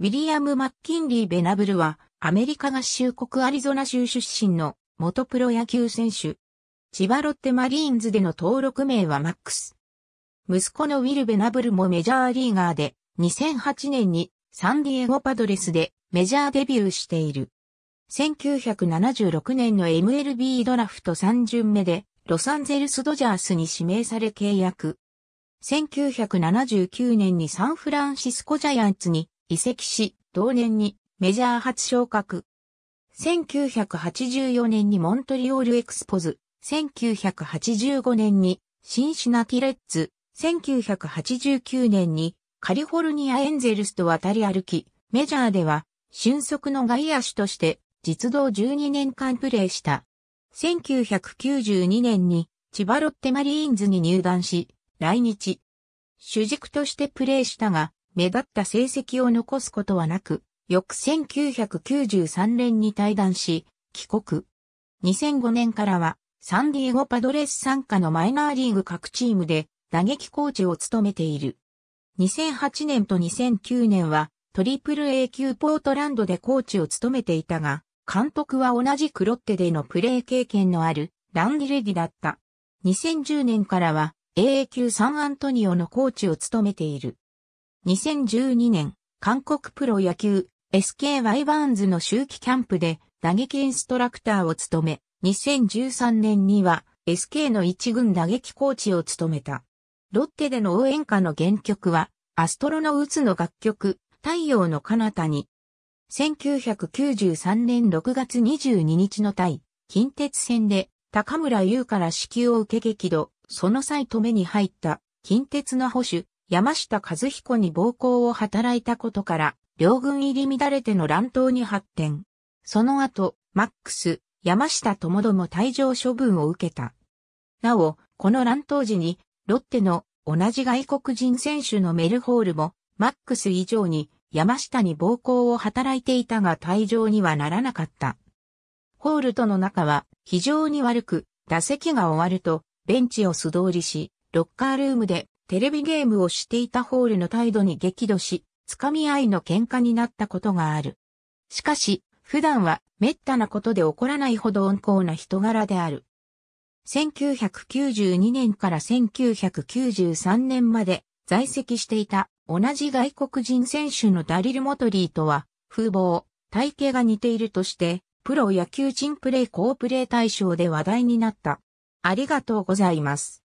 ウィリアム・マッキンリー・ベナブルは、アメリカ合衆国アリゾナ州出身の元プロ野球選手。千葉ロッテマリーンズでの登録名はマックス。息子のウィル・ベナブルもメジャーリーガーで、2008年にサンディエゴパドレスでメジャーデビューしている。1976年の MLB ドラフト3巡目で、ロサンゼルス・ドジャースに指名され契約。1979年にサンフランシスコ・ジャイアンツに移籍し、同年にメジャー初昇格。1984年にモントリオールエクスポズ、1985年にシンシナティレッツ、1989年にカリフォルニアエンゼルスと渡り歩き、メジャーでは俊足の外野手として実動12年間プレーした。1992年に千葉ロッテマリーンズに入団し、来日。主軸としてプレーしたが、目立った成績を残すことはなく、翌1993年に退団し、帰国。2005年からは、サンディエゴパドレス参加のマイナーリーグ各チームで打撃コーチを務めている。2008年と2009年はトリプル A 級ポートランドでコーチを務めていたが、監督は同じクロッテでのプレー経験のあるランディレディだった。2010年からは AA 級サンアントニオのコーチを務めている。2012年、韓国プロ野球 SKY バーンズの周期キャンプで打撃インストラクターを務め、2013年には SK の一軍打撃コーチを務めた。ロッテでの応援歌の原曲は、アストロのウつの楽曲、太陽の彼方に。1993年6月22日の対、近鉄戦で、高村優から支給を受け激怒、その際止めに入った、近鉄の保守、山下和彦に暴行を働いたことから、両軍入り乱れての乱闘に発展。その後、マックス、山下ともども退場処分を受けた。なお、この乱闘時に、ロッテの同じ外国人選手のメルホールも、マックス以上に山下に暴行を働いていたが退場にはならなかった。ホールとの仲は非常に悪く、打席が終わると、ベンチを素通りし、ロッカールームでテレビゲームをしていたホールの態度に激怒し、掴み合いの喧嘩になったことがある。しかし、普段は滅多なことで起こらないほど温厚な人柄である。1992年から1993年まで在籍していた同じ外国人選手のダリル・モトリーとは、風貌、体型が似ているとして、プロ野球ンプレイープレイ対象で話題になった。ありがとうございます。